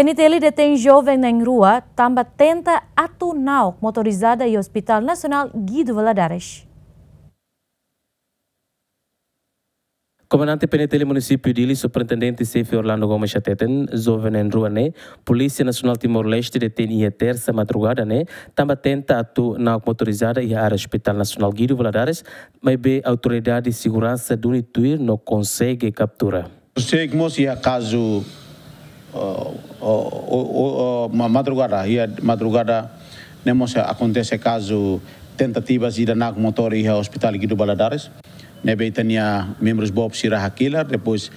Peniteli detém jovem em rua, também tenta atunal motorizada e Hospital Nacional Guido Valadares. Comandante Penetele município de Ili, superintendente CF Orlando Gomes Chateten, jovem em rua, né? Polícia Nacional Timor-Leste detém em terça madrugada, né? Também tenta atu motorizada e área Hospital Nacional Guido Valadares, mas a autoridade de segurança do Unituir não consegue capturar. Seguimos e acaso uh, uma madrugada, ia madrugada, nemos acontece caso tentativas de danar motor e hospital Guido Baladares. Nebe tinha membros Bob Sirah Aquilar, depois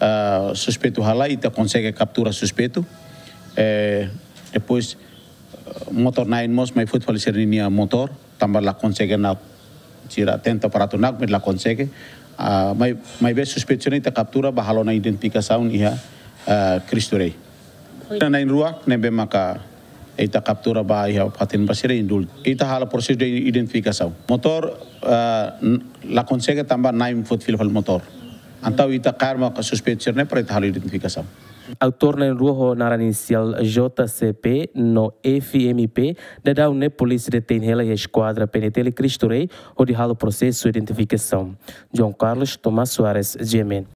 uh, suspeito rala e consegue capturar suspeito. E, depois ah, motor nain mos mai futebol serninia motor, também lá consegue na tira tenta para tunak, mas lá consegue. Uh, ah, mas mai bem suspeição e captura bahalona identificação e a uh, Cristo Rei. Nanay nem bem maka ita captura ba ia patin basire indul ita hala processo de identificação motor uh, la consegue tamba naim fut fil motor antau ita karma ka suspeito serne para ita hala identificação autor na ruho na inicial JCP no FMP da da une polícia detém e a esquadra penetele Cristo Rei onde halo processo de identificação João Carlos Tomás Soares Gemen